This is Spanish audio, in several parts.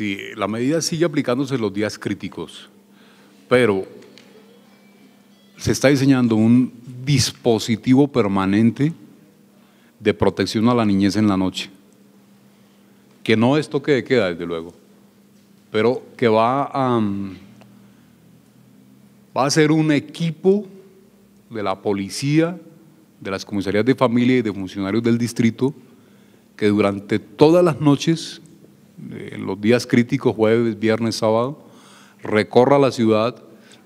Sí, la medida sigue aplicándose los días críticos, pero se está diseñando un dispositivo permanente de protección a la niñez en la noche, que no es toque de queda, desde luego, pero que va a, mm, va a ser un equipo de la policía, de las comisarías de familia y de funcionarios del distrito, que durante todas las noches en eh, los días críticos, jueves, viernes, sábado, recorra la ciudad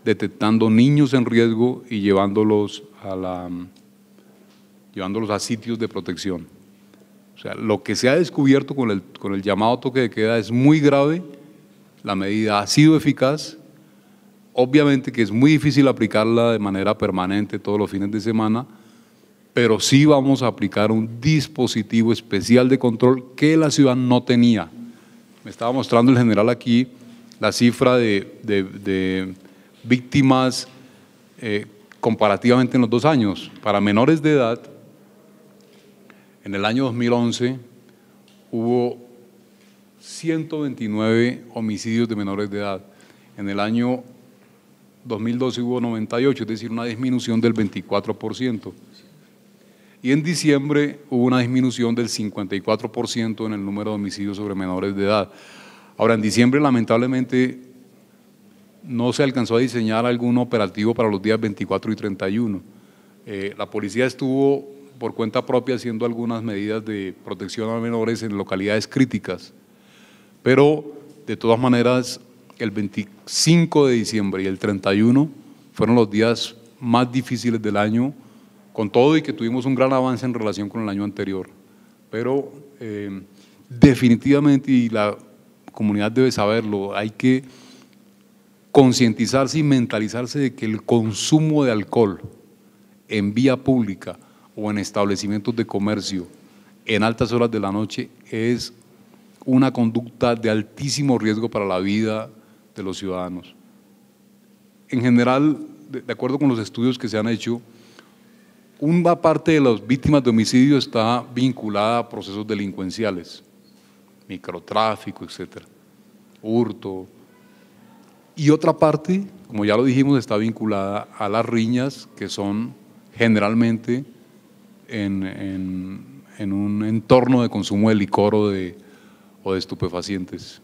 detectando niños en riesgo y llevándolos a, la, mm, llevándolos a sitios de protección. O sea, lo que se ha descubierto con el, con el llamado toque de queda es muy grave, la medida ha sido eficaz, obviamente que es muy difícil aplicarla de manera permanente todos los fines de semana, pero sí vamos a aplicar un dispositivo especial de control que la ciudad no tenía me estaba mostrando el general aquí la cifra de, víctimas eh, comparativamente en los dos años. Para menores de edad, en el año 2011 hubo 129 homicidios de menores de edad. En el año 2012 hubo 98, es decir, una disminución del 24% y en diciembre hubo una disminución del 54% en el número de homicidios sobre menores de edad. Ahora, en diciembre lamentablemente no se alcanzó a diseñar algún operativo para los días 24 y 31. Eh, la policía estuvo por cuenta propia haciendo algunas medidas de protección a menores en localidades críticas, pero de todas maneras el 25 de diciembre y el 31 fueron los días más difíciles del año con todo y que tuvimos un gran avance en relación con el año anterior. Pero eh, definitivamente, y la comunidad debe saberlo, hay que concientizarse y mentalizarse de que el consumo de alcohol en vía pública o en establecimientos de comercio en altas horas de la noche es una conducta de altísimo riesgo para la vida de los ciudadanos. En general, de acuerdo con los estudios que se han hecho, una parte de las víctimas de homicidio está vinculada a procesos delincuenciales, microtráfico, etcétera, hurto. Y otra parte, como ya lo dijimos, está vinculada a las riñas que son generalmente en, un entorno de consumo de licor o de estupefacientes.